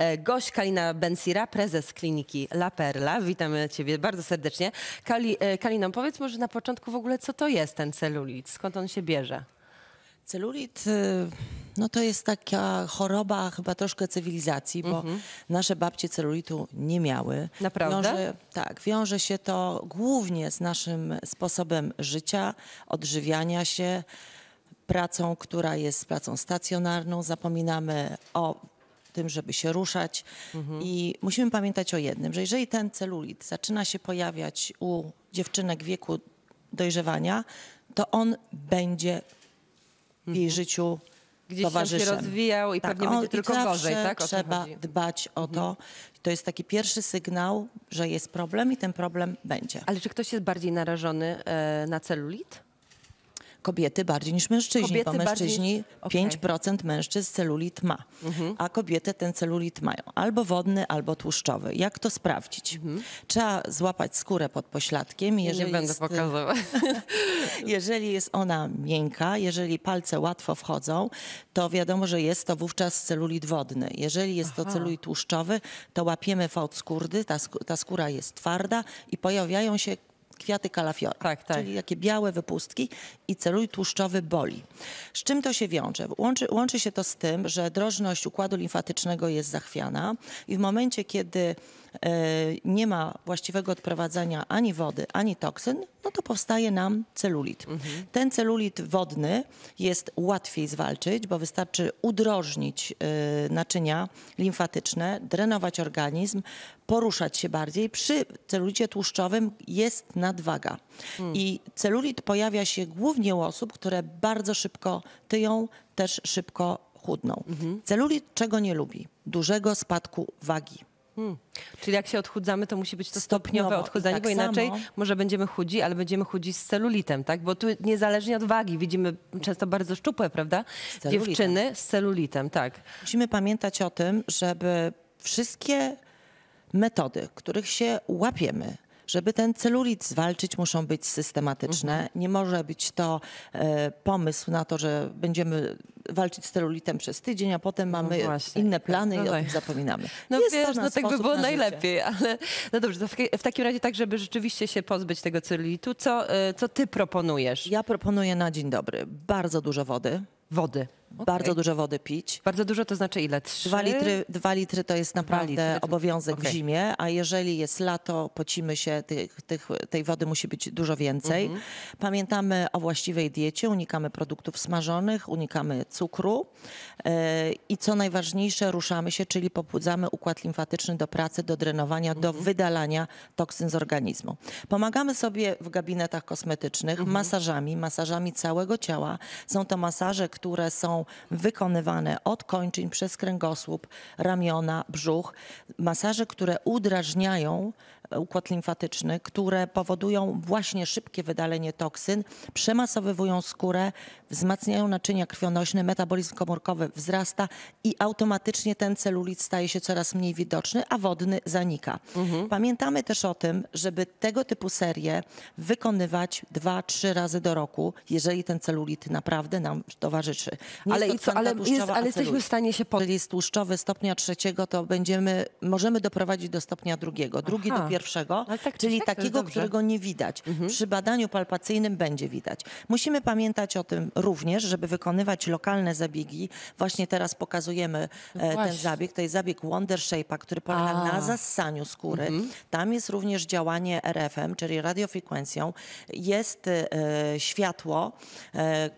E, gość Kalina Bensira, prezes kliniki La Perla. Witamy Ciebie bardzo serdecznie. Kali, e, Kalina, powiedz może na początku w ogóle, co to jest ten celulit? Skąd on się bierze? Celulit e, no to jest taka choroba chyba troszkę cywilizacji, bo mhm. nasze babcie celulitu nie miały. Naprawdę? Wiąże, tak, wiąże się to głównie z naszym sposobem życia, odżywiania się, pracą, która jest pracą stacjonarną. Zapominamy o tym, żeby się ruszać. Mhm. I musimy pamiętać o jednym, że jeżeli ten celulit zaczyna się pojawiać u dziewczynek w wieku dojrzewania, to on będzie w jej mhm. życiu Gdzieś towarzyszem. się rozwijał i tak, pewnie on, będzie tylko gorzej. Tak? O trzeba dbać o mhm. to. To jest taki pierwszy sygnał, że jest problem i ten problem będzie. Ale czy ktoś jest bardziej narażony e, na celulit? kobiety bardziej niż mężczyźni, kobiety bo mężczyźni bardziej... 5% mężczyzn celulit ma, mhm. a kobiety ten celulit mają albo wodny, albo tłuszczowy. Jak to sprawdzić? Mhm. Trzeba złapać skórę pod pośladkiem. Jeżeli Nie będę jest, pokazywać. jeżeli jest ona miękka, jeżeli palce łatwo wchodzą, to wiadomo, że jest to wówczas celulit wodny. Jeżeli jest Aha. to celulit tłuszczowy, to łapiemy fałd skórdy, ta, ta skóra jest twarda i pojawiają się kwiaty kalafiora, tak, tak. czyli takie białe wypustki i celuj tłuszczowy boli. Z czym to się wiąże? Łączy, łączy się to z tym, że drożność układu limfatycznego jest zachwiana i w momencie, kiedy E, nie ma właściwego odprowadzania ani wody, ani toksyn, no to powstaje nam celulit. Mhm. Ten celulit wodny jest łatwiej zwalczyć, bo wystarczy udrożnić e, naczynia limfatyczne, drenować organizm, poruszać się bardziej. Przy celulicie tłuszczowym jest nadwaga. Hmm. I celulit pojawia się głównie u osób, które bardzo szybko tyją, też szybko chudną. Mhm. Celulit czego nie lubi? Dużego spadku wagi Hmm. Czyli jak się odchudzamy, to musi być to stopniowe, odchudzanie, tak bo inaczej samo. może będziemy chudzi, ale będziemy chudzi z celulitem, tak? Bo tu niezależnie od wagi widzimy często bardzo szczupłe, prawda? Z Dziewczyny z celulitem, tak. Musimy pamiętać o tym, żeby wszystkie metody, których się łapiemy, żeby ten celulit zwalczyć, muszą być systematyczne. Mhm. Nie może być to e, pomysł na to, że będziemy walczyć z celulitem przez tydzień, a potem no mamy właśnie, inne tak. plany i o no tym zapominamy. No Jest wiesz, no tak by było na najlepiej, ale no dobrze, w, takim razie tak, żeby rzeczywiście się pozbyć tego celulitu, co, y, co ty proponujesz? Ja proponuję na dzień dobry bardzo dużo wody. Wody okay. bardzo dużo wody pić. Bardzo dużo to znaczy ile? Trzy? Dwa litry, dwa litry to jest naprawdę obowiązek okay. w zimie, a jeżeli jest lato, pocimy się, tych, tych, tej wody musi być dużo więcej. Mm -hmm. Pamiętamy o właściwej diecie, unikamy produktów smażonych, unikamy cukru yy, i co najważniejsze, ruszamy się, czyli pobudzamy układ limfatyczny do pracy, do drenowania, mm -hmm. do mhm. wydalania toksyn z organizmu. Pomagamy sobie w gabinetach kosmetycznych, mm -hmm. masażami, masażami całego ciała. Są to masaże, które są wykonywane od kończyn przez kręgosłup, ramiona, brzuch. Masaże, które udrażniają e, układ limfatyczny, które powodują właśnie szybkie wydalenie toksyn, przemasowywują skórę, wzmacniają naczynia krwionośne, metabolizm komórkowy wzrasta i automatycznie ten celulit staje się coraz mniej widoczny, a wodny zanika. Mhm. Pamiętamy też o tym, żeby tego typu serię wykonywać dwa, trzy razy do roku, jeżeli ten celulit naprawdę nam towarzyszy ale, i co, ale, jest, ale jesteśmy w stanie się pod... tłuszczowy stopnia trzeciego, to będziemy, możemy doprowadzić do stopnia drugiego. Drugi Aha. do pierwszego, tak, czyli tak, takiego, którego nie widać. Mhm. Przy badaniu palpacyjnym będzie widać. Musimy pamiętać o tym również, żeby wykonywać lokalne zabiegi. Właśnie teraz pokazujemy e, no ten zabieg. To jest zabieg Wonder Shape'a, który polega A. na zassaniu skóry. Mhm. Tam jest również działanie RFM, czyli radiofrekwencją. Jest e, e, światło,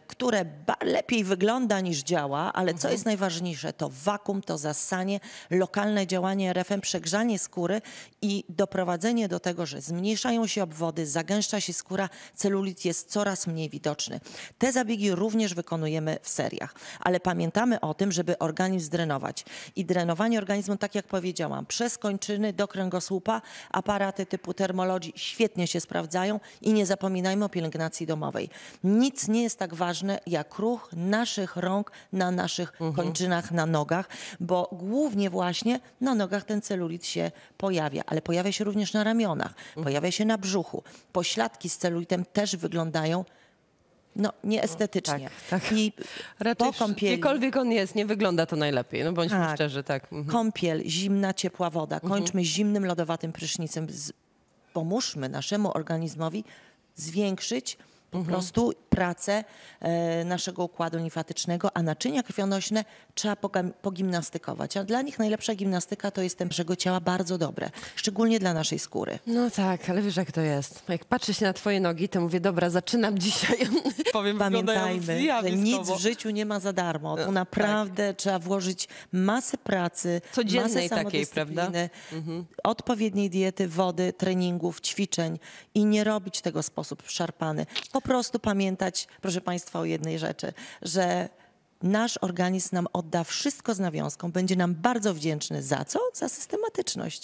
które lepiej wygląda niż działa, ale co mhm. jest najważniejsze, to wakum, to zasanie, lokalne działanie RFM, przegrzanie skóry i doprowadzenie do tego, że zmniejszają się obwody, zagęszcza się skóra, celulit jest coraz mniej widoczny. Te zabiegi również wykonujemy w seriach, ale pamiętamy o tym, żeby organizm drenować. I drenowanie organizmu, tak jak powiedziałam, przez kończyny do kręgosłupa, aparaty typu termologii świetnie się sprawdzają i nie zapominajmy o pielęgnacji domowej. Nic nie jest tak ważne jak ruch naszych rąk rąk, na naszych mhm. kończynach, na nogach, bo głównie właśnie na nogach ten celulit się pojawia, ale pojawia się również na ramionach, mhm. pojawia się na brzuchu. Pośladki z celulitem też wyglądają no, nieestetycznie. Tak, tak. I Raczej po kąpieli... Gdziekolwiek on jest, nie wygląda to najlepiej, no bądźmy tak. szczerzy, tak. Mhm. Kąpiel, zimna, ciepła woda. Mhm. Kończmy mhm. zimnym, lodowatym prysznicem. Z... Pomóżmy naszemu organizmowi zwiększyć po mhm. prostu pracę e, naszego układu limfatycznego, a naczynia krwionośne trzeba pogimnastykować. A dla nich najlepsza gimnastyka to jest temprzego ciała bardzo dobre, szczególnie dla naszej skóry. No tak, ale wiesz jak to jest. Jak patrzę się na twoje nogi, to mówię, dobra, zaczynam dzisiaj powiem, Pamiętajmy, że nic w życiu nie ma za darmo. E, tu tak. naprawdę tak. trzeba włożyć masę pracy, Codziennej masę takiej, prawda? Mhm. odpowiedniej diety, wody, treningów, ćwiczeń i nie robić tego w sposób szarpany. Po prostu pamiętać, proszę Państwa, o jednej rzeczy, że nasz organizm nam odda wszystko z nawiązką, będzie nam bardzo wdzięczny za co? Za systematyczność.